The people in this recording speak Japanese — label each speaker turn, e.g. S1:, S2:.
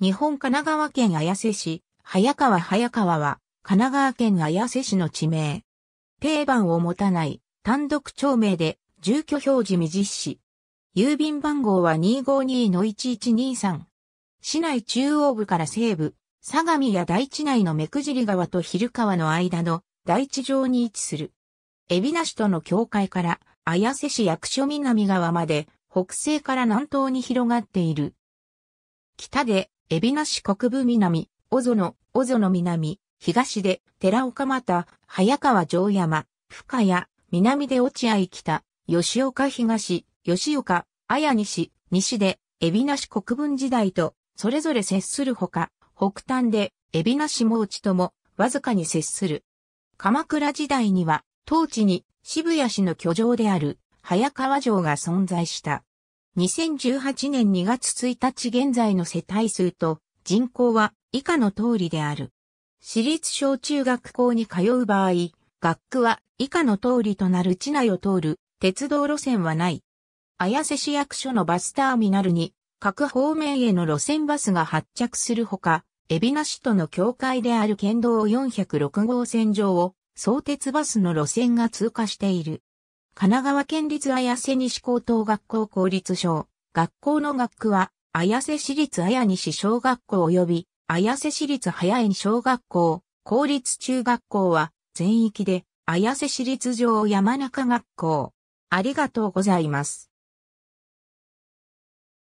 S1: 日本神奈川県綾瀬市、早川早川は、神奈川県綾瀬市の地名。定番を持たない、単独町名で、住居表示未実施。郵便番号は252-1123。市内中央部から西部、相模や大地内の目くじり川と昼川の間の大地上に位置する。海老名市との境界から綾瀬市役所南側まで北西から南東に広がっている。北で海老名市国部南、小園、小園南、東で寺岡又、早川城山、深谷、南で落合北、吉岡東、吉岡、綾西、西で、海老名市国分時代と、それぞれ接するほか、北端で、海老名市も内とも、わずかに接する。鎌倉時代には、当地に渋谷市の居城である、早川城が存在した。2018年2月1日現在の世帯数と人口は以下の通りである。私立小中学校に通う場合、学区は以下の通りとなる地内を通る鉄道路線はない。綾瀬市役所のバスターミナルに各方面への路線バスが発着するほか、海老名市との境界である県道406号線上を相鉄バスの路線が通過している。神奈川県立綾瀬西高等学校公立小。学校の学区は、綾瀬市立綾西小学校及び、綾瀬市立早江小学校、公立中学校は、全域で、綾瀬市立上山中学校。ありが
S2: とうございます。